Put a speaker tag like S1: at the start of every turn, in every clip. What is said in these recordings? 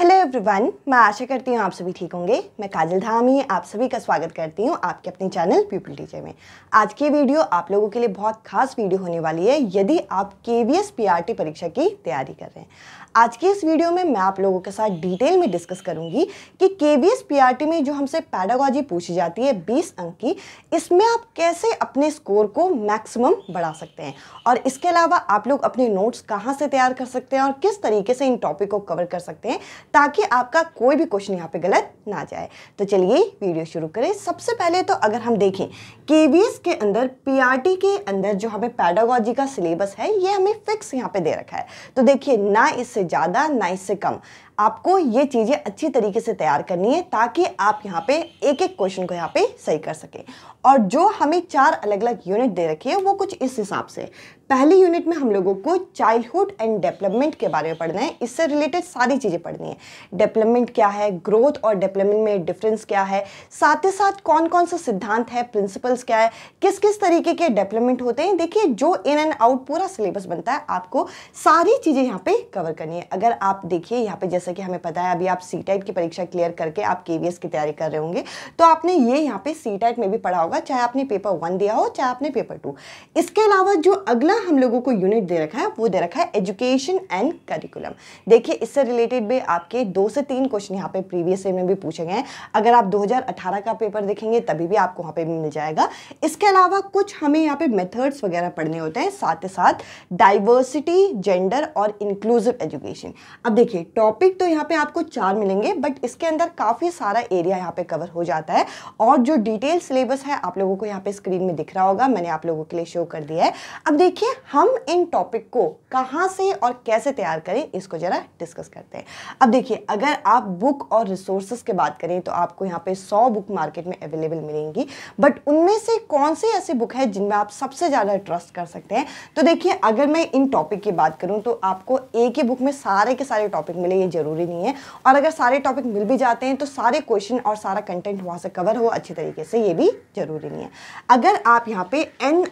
S1: Hello everyone मैं आशा करती हूँ आप सभी ठीक होंगे मैं काजल धामी आप सभी का स्वागत करती हूँ आपके अपने चैनल पीपल टीचर में आज की वीडियो आप लोगों के लिए बहुत खास वीडियो होने वाली है यदि आप के वी एस परीक्षा की तैयारी कर रहे हैं आज की इस वीडियो में मैं आप लोगों के साथ डिटेल में डिस्कस करूंगी कि के वी एस में जो हमसे पैडागॉजी पूछी जाती है बीस अंक की इसमें आप कैसे अपने स्कोर को मैक्सिमम बढ़ा सकते हैं और इसके अलावा आप लोग अपने नोट्स कहाँ से तैयार कर सकते हैं और किस तरीके से इन टॉपिक को कवर कर सकते हैं ताकि ताकि आपका कोई भी क्वेश्चन यहाँ पे गलत ना जाए तो चलिए वीडियो शुरू करें सबसे पहले तो अगर हम देखें के के अंदर पी के अंदर जो हमें पैडागोजी का सिलेबस है ये हमें फिक्स यहाँ पे दे रखा है तो देखिए ना इससे ज़्यादा ना इससे कम आपको ये चीज़ें अच्छी तरीके से तैयार करनी है ताकि आप यहाँ पे एक एक क्वेश्चन को यहाँ पे सही कर सकें और जो हमें चार अलग अलग यूनिट दे रखी है वो कुछ इस हिसाब से पहले यूनिट में हम लोगों को चाइल्डहुड एंड डेवलपमेंट के बारे में पढ़ना है इससे रिलेटेड सारी चीज़ें पढ़नी है डेवलपमेंट क्या है ग्रोथ और डेवलपमेंट में डिफरेंस क्या है साथ ही साथ कौन कौन सा सिद्धांत है प्रिंसिपल्स क्या है किस किस तरीके के डेवलपमेंट होते हैं देखिए जो इन एंड आउट पूरा सिलेबस बनता है आपको सारी चीज़ें यहाँ पर कवर करनी है अगर आप देखिए यहाँ पर जैसा कि हमें पता है अभी आप सी की परीक्षा क्लियर करके आप के की तैयारी कर रहे होंगे तो आपने ये यहाँ पर सी में भी पढ़ा होगा चाहे आपने पेपर वन दिया हो चाहे आपने पेपर टू इसके अलावा जो अगला हम लोगों को यूनिट दे रखा है वो दे रखा है एजुकेशन एंड करिकुलम देखिए इससे रिलेटेड भी आपके दो से तीन क्वेश्चन यहाँ पे प्रीवियस ईयर में भी पूछे गए हैं अगर आप 2018 का पेपर देखेंगे तभी भी आपको वहाँ पे मिल जाएगा इसके अलावा कुछ हमें यहाँ पे मेथड्स वगैरह पढ़ने होते हैं साथ ही साथ डाइवर्सिटी जेंडर और इंक्लूसिव एजुकेशन अब देखिए टॉपिक तो यहाँ पर आपको चार मिलेंगे बट इसके अंदर काफ़ी सारा एरिया यहाँ पर कवर हो जाता है और जो डिटेल सिलेबस है आप लोगों को यहाँ पर स्क्रीन में दिख रहा होगा मैंने आप लोगों के लिए शो कर दिया है अब देखिए हम इन टॉपिक को कहाँ से और कैसे तैयार करें इसको जरा डिस्कस करते हैं अब देखिए अगर आप बुक और रिसोर्सेज की बात करें तो आपको यहाँ पे 100 बुक मार्केट में अवेलेबल मिलेंगी बट उनमें से कौन से ऐसे बुक है जिनमें आप सबसे ज़्यादा ट्रस्ट कर सकते हैं तो देखिए अगर मैं इन टॉपिक की बात करूँ तो आपको एक ही बुक में सारे के सारे टॉपिक मिले ये ज़रूरी नहीं है और अगर सारे टॉपिक मिल भी जाते हैं तो सारे क्वेश्चन और सारा कंटेंट वहाँ से कवर हो अच्छे तरीके से ये भी ज़रूरी नहीं है अगर आप यहाँ पे एन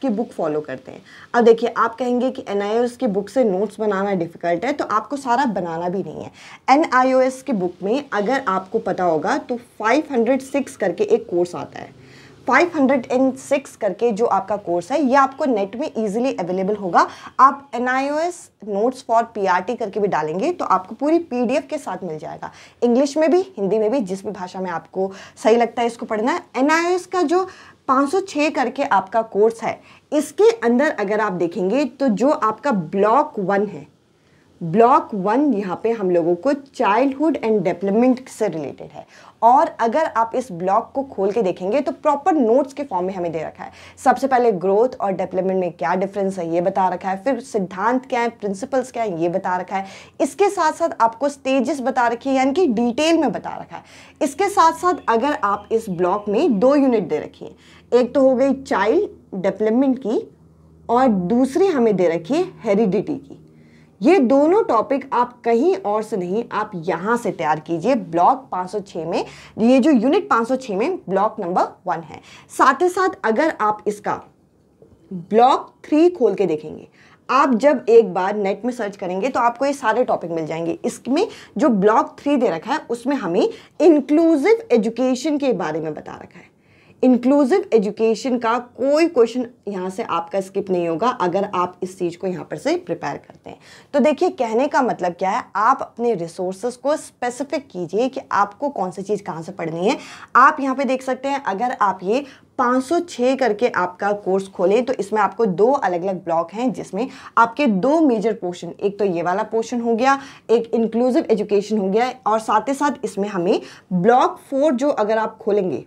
S1: की बुक फॉलो करते हैं अब देखिए आप कहेंगे कि एन की बुक से नोट्स बनाना डिफ़िकल्ट है तो आपको सारा बनाना भी नहीं है एन की बुक में अगर आपको पता होगा तो 506 करके एक कोर्स आता है 506 करके जो आपका कोर्स है ये आपको नेट में इजीली अवेलेबल होगा आप एन नोट्स फॉर पीआरटी करके भी डालेंगे तो आपको पूरी पीडीएफ के साथ मिल जाएगा इंग्लिश में भी हिंदी में भी जिस भी भाषा में आपको सही लगता है इसको पढ़ना ओ एन का जो 506 करके आपका कोर्स है इसके अंदर अगर आप देखेंगे तो जो आपका ब्लॉक वन है ब्लॉक वन यहाँ पे हम लोगों को चाइल्डहुड एंड डेवलपमेंट से रिलेटेड है और अगर आप इस ब्लॉक को खोल के देखेंगे तो प्रॉपर नोट्स के फॉर्म में हमें दे रखा है सबसे पहले ग्रोथ और डेवलपमेंट में क्या डिफरेंस है ये बता रखा है फिर सिद्धांत क्या है प्रिंसिपल्स क्या है ये बता रखा है इसके साथ साथ आपको स्टेजेस बता रखी है यानी कि डिटेल में बता रखा है इसके साथ साथ अगर आप इस ब्लॉक में दो यूनिट दे रखी है एक तो हो गई चाइल्ड डेवलपमेंट की और दूसरी हमें दे रखी है हेरिडिटी की ये दोनों टॉपिक आप कहीं और से नहीं आप यहाँ से तैयार कीजिए ब्लॉक 506 में ये जो यूनिट 506 में ब्लॉक नंबर वन है साथ ही साथ अगर आप इसका ब्लॉक थ्री खोल के देखेंगे आप जब एक बार नेट में सर्च करेंगे तो आपको ये सारे टॉपिक मिल जाएंगे इसमें जो ब्लॉक थ्री दे रखा है उसमें हमें इंक्लूसिव एजुकेशन के बारे में बता रखा है इंक्लूसिव एजुकेशन का कोई क्वेश्चन यहाँ से आपका स्किप नहीं होगा अगर आप इस चीज़ को यहाँ पर से प्रिपेयर करते हैं तो देखिए कहने का मतलब क्या है आप अपने रिसोर्सेज को स्पेसिफिक कीजिए कि आपको कौन सी चीज़ कहाँ से पढ़नी है आप यहाँ पे देख सकते हैं अगर आप ये 506 करके आपका कोर्स खोलें तो इसमें आपको दो अलग अलग ब्लॉक हैं जिसमें आपके दो मेजर पोर्शन एक तो ये वाला पोर्शन हो गया एक इंक्लूसिव एजुकेशन हो गया और साथ ही साथ इसमें हमें ब्लॉक फोर जो अगर आप खोलेंगे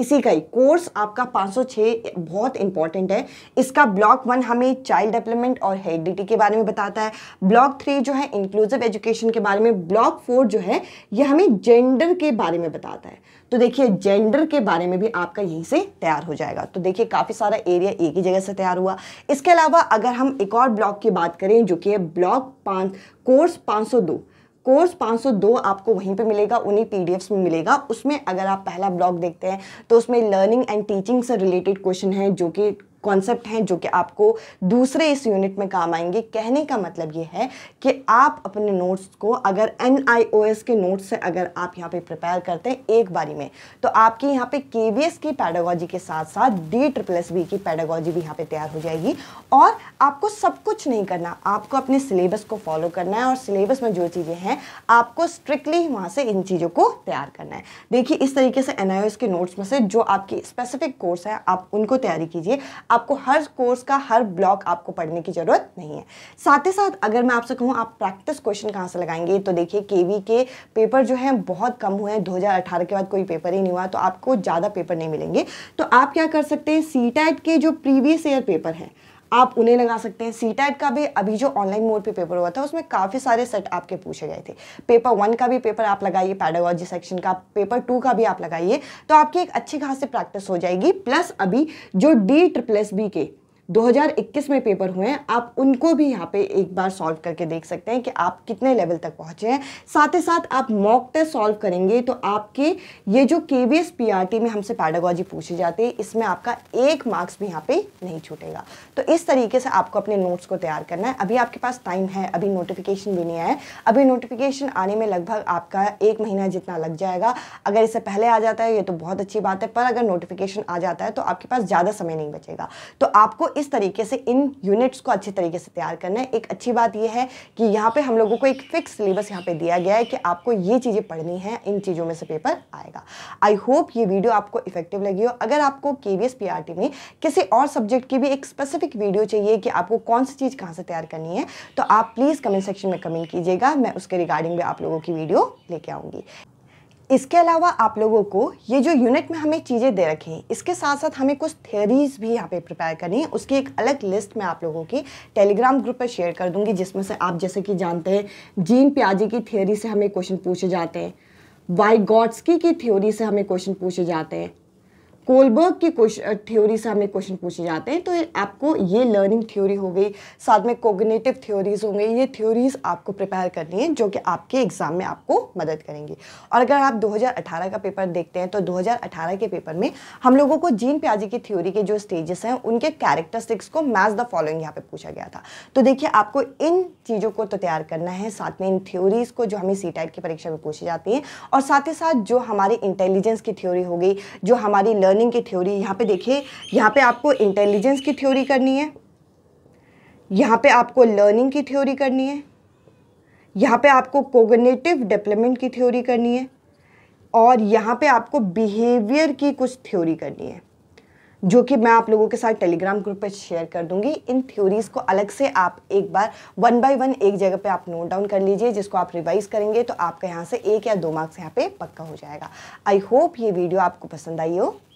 S1: इसी का ही कोर्स आपका 506 बहुत इंपॉर्टेंट है इसका ब्लॉक वन हमें चाइल्ड डेवलपमेंट और हेडिटी के बारे में बताता है ब्लॉक थ्री जो है इंक्लूसिव एजुकेशन के बारे में ब्लॉक फोर जो है ये हमें जेंडर के बारे में बताता है तो देखिए जेंडर के बारे में भी आपका यहीं से तैयार हो जाएगा तो देखिए काफ़ी सारा एरिया एक ही जगह से तैयार हुआ इसके अलावा अगर हम एक और ब्लॉक की बात करें जो कि है ब्लॉक पाँच कोर्स 502 कोर्स 502 आपको वहीं पे मिलेगा उन्हीं पीडीएफ्स में मिलेगा उसमें अगर आप पहला ब्लॉग देखते हैं तो उसमें लर्निंग एंड टीचिंग से रिलेटेड क्वेश्चन है जो कि कॉन्सेप्ट हैं जो कि आपको दूसरे इस यूनिट में काम आएंगे कहने का मतलब ये है कि आप अपने नोट्स को अगर एन के नोट्स से अगर आप यहाँ पे प्रिपेयर करते हैं एक बारी में तो आपकी यहाँ पे के की पैडागॉजी के साथ साथ डी ट्रिपल एस बी की पैडागॉजी भी यहाँ पे तैयार हो जाएगी और आपको सब कुछ नहीं करना आपको अपने सिलेबस को फॉलो करना है और सिलेबस में जो चीज़ें हैं आपको स्ट्रिक्टली वहाँ से इन चीज़ों को तैयार करना है देखिए इस तरीके से एन के नोट्स में से जो आपकी स्पेसिफिक कोर्स है आप उनको तैयारी कीजिए आपको हर कोर्स का हर ब्लॉक आपको पढ़ने की ज़रूरत नहीं है साथ ही साथ अगर मैं आपसे कहूँ आप प्रैक्टिस क्वेश्चन कहाँ से लगाएंगे तो देखिए के के पेपर जो है बहुत कम हुए हैं दो के बाद कोई पेपर ही नहीं हुआ तो आपको ज़्यादा पेपर नहीं मिलेंगे तो आप क्या कर सकते हैं सी के जो प्रीवियस ईयर पेपर हैं आप उन्हें लगा सकते हैं सी टैट का भी अभी जो ऑनलाइन मोड पे पेपर हुआ था उसमें काफ़ी सारे सेट आपके पूछे गए थे पेपर वन का भी पेपर आप लगाइए पैडागोजी सेक्शन का पेपर टू का भी आप लगाइए तो आपकी एक अच्छी खासी प्रैक्टिस हो जाएगी प्लस अभी जो डी ट्रिप्लस बी के 2021 में पेपर हुए हैं आप उनको भी यहाँ पे एक बार सॉल्व करके देख सकते हैं कि आप कितने लेवल तक पहुँचे हैं साथ ही साथ आप मॉक टेस्ट सॉल्व करेंगे तो आपके ये जो K V S P R T में हमसे पैडागोजी पूछी जाती है इसमें आपका एक मार्क्स भी यहाँ पे नहीं छूटेगा तो इस तरीके से आपको अपने नोट्स को तैयार करना है अभी आपके पास टाइम है अभी नोटिफिकेशन भी नहीं आया अभी नोटिफिकेशन आने में लगभग आपका एक महीना जितना लग जाएगा अगर इससे पहले आ जाता है ये तो बहुत अच्छी बात है पर अगर नोटिफिकेशन आ जाता है तो आपके पास ज़्यादा समय नहीं बचेगा तो आपको इस तरीके से इन यूनिट्स को अच्छे तरीके से तैयार करना है एक अच्छी बात यह है कि यहाँ पे हम लोगों को एक फिक्स सिलेबस यहाँ पे दिया गया है कि आपको ये चीज़ें पढ़नी है इन चीज़ों में से पेपर आएगा आई होप ये वीडियो आपको इफेक्टिव लगी हो अगर आपको के वी में किसी और सब्जेक्ट की भी एक स्पेसिफिक वीडियो चाहिए कि आपको कौन सी चीज़ कहाँ से तैयार करनी है तो आप प्लीज़ कमेंट सेक्शन में कमेंट कीजिएगा मैं उसके रिगार्डिंग भी आप लोगों की वीडियो लेके आऊँगी इसके अलावा आप लोगों को ये जो यूनिट में हमें चीज़ें दे रखी हैं इसके साथ साथ हमें कुछ थ्योरीज भी यहाँ पे प्रिपेयर करनी है उसकी एक अलग लिस्ट मैं आप लोगों की टेलीग्राम ग्रुप पर शेयर कर दूंगी जिसमें से आप जैसे कि जानते हैं जीन प्याजे की थियोरी से हमें क्वेश्चन पूछे जाते हैं वाई गॉड्सकी की थ्योरी से हमें क्वेश्चन पूछे जाते हैं कोलबर्ग की थ्योरी से हमें क्वेश्चन पूछे जाते हैं तो आपको ये लर्निंग थ्योरी हो गई साथ में कोगनेटिव थ्योरीज होंगे ये थ्योरीज आपको प्रिपेयर करनी है जो कि आपके एग्जाम में आपको मदद करेंगी और अगर आप 2018 का पेपर देखते हैं तो 2018 के पेपर में हम लोगों को जीन प्याजी की थ्योरी के जो स्टेजेस हैं उनके कैरेक्टरिस्टिक्स को मैच द फॉलोइंग यहाँ पर पूछा गया था तो देखिए आपको इन चीज़ों को तो तैयार करना है साथ में इन थ्योरीज को जो हमें सी की परीक्षा में पूछी जाती है और साथ ही साथ जो हमारी इंटेलिजेंस की थ्योरी हो गई जो हमारी लर्निंग लर्निंग की थ्योरी यहाँ पे देखिए यहाँ पे आपको इंटेलिजेंस की थ्योरी करनी है यहाँ पे आपको लर्निंग की थ्योरी करनी है यहाँ पे आपको कोगनेटिव डेवलपमेंट की थ्योरी करनी है और यहाँ पे आपको बिहेवियर की कुछ थ्योरी करनी है जो कि मैं आप लोगों के साथ टेलीग्राम ग्रुप पर शेयर कर दूंगी इन थ्योरीज़ को अलग से आप एक बार वन बाय वन एक जगह पे आप नोट डाउन कर लीजिए जिसको आप रिवाइज करेंगे तो आपका यहाँ से एक या दो मार्क्स यहाँ पे पक्का हो जाएगा आई होप ये वीडियो आपको पसंद आई हो